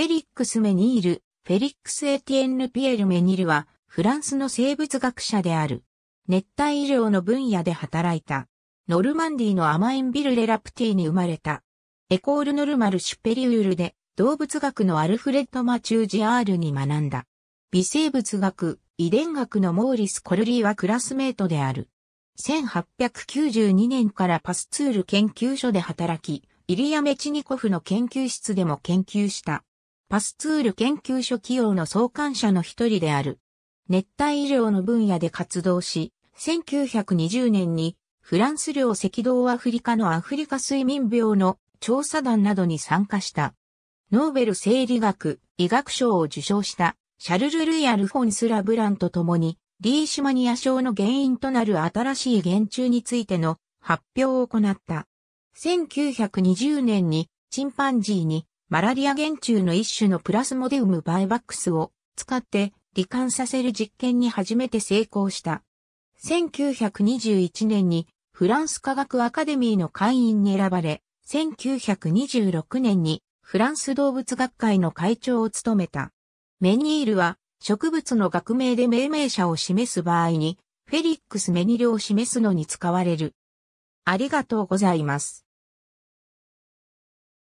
フェリックス・メニール、フェリックス・エティエンヌ・ピエル・メニルは、フランスの生物学者である。熱帯医療の分野で働いた。ノルマンディのアマエンビル・レラプティに生まれた。エコール・ノルマル・シュペリュールで、動物学のアルフレッド・マチュージアールに学んだ。微生物学、遺伝学のモーリス・コルリーはクラスメートである。1892年からパスツール研究所で働き、イリア・メチニコフの研究室でも研究した。パスツール研究所企業の創刊者の一人である。熱帯医療の分野で活動し、1920年にフランス領赤道アフリカのアフリカ睡眠病の調査団などに参加した。ノーベル生理学、医学賞を受賞したシャルル・ルイ・アルフォンス・ラ・ブランと共に、リーシュマニア症の原因となる新しい原虫についての発表を行った。1920年にチンパンジーにマラリア原虫の一種のプラスモデウムバイバックスを使って罹患させる実験に初めて成功した。1921年にフランス科学アカデミーの会員に選ばれ、1926年にフランス動物学会の会長を務めた。メニールは植物の学名で命名者を示す場合に、フェリックス・メニルを示すのに使われる。ありがとうございます。